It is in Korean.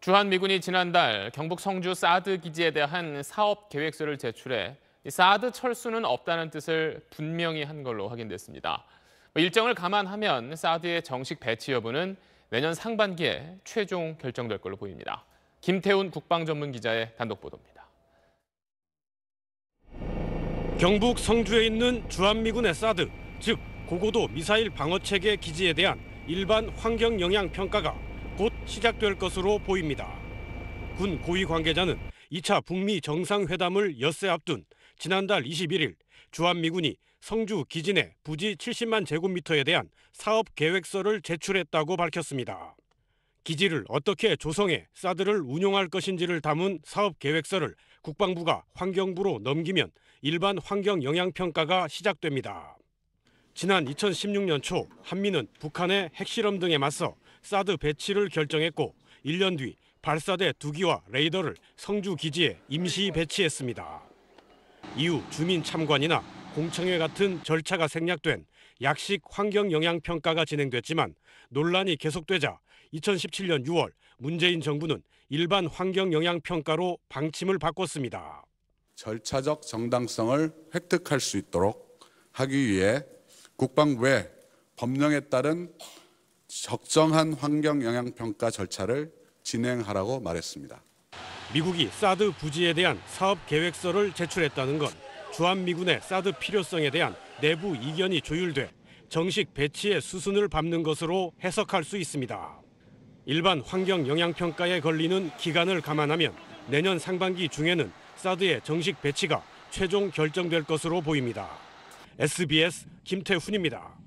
주한미군이 지난달 경북 성주 사드 기지에 대한 사업 계획서를 제출해 사드 철수는 없다는 뜻을 분명히 한 걸로 확인됐습니다. 뭐 일정을 감안하면 사드의 정식 배치 여부는 내년 상반기에 최종 결정될 걸로 보입니다. 김태훈 국방전문기자의 단독 보도입니다. 경북 성주에 있는 주한미군의 사드, 즉 고고도 미사일 방어체계 기지에 대한 일반 환경 영향 평가가 곧 시작될 것으로 보입니다. 군 고위 관계자는 2차 북미 정상회담을 엿새 앞둔 지난달 21일 주한미군이 성주 기진의 부지 70만 제곱미터에 대한 사업 계획서를 제출했다고 밝혔습니다. 기지를 어떻게 조성해 사드를 운용할 것인지를 담은 사업 계획서를 국방부가 환경부로 넘기면 일반 환경 영향 평가가 시작됩니다. 지난 2016년 초 한미는 북한의 핵실험 등에 맞서 사드 배치를 결정했고 1년 뒤 발사대 두기와 레이더를 성주 기지에 임시 배치했습니다. 이후 주민 참관이나 공청회 같은 절차가 생략된 약식 환경 영향 평가가 진행됐지만 논란이 계속되자 2017년 6월 문재인 정부는 일반 환경 영향 평가로 방침을 바꿨습니다. 절차적 정당성을 획득할 수 있도록 하기 위해 국방부에 법령에 따른 적정한 환경 영향 평가 절차를 진행하라고 말했습니다. 미국이 사드 부지에 대한 사업 계획서를 제출했다는 건 주한미군의 사드 필요성에 대한 내부 이견이 조율돼 정식 배치의 수순을 밟는 것으로 해석할 수 있습니다. 일반 환경 영향평가에 걸리는 기간을 감안하면 내년 상반기 중에는 사드의 정식 배치가 최종 결정될 것으로 보입니다. SBS 김태훈입니다.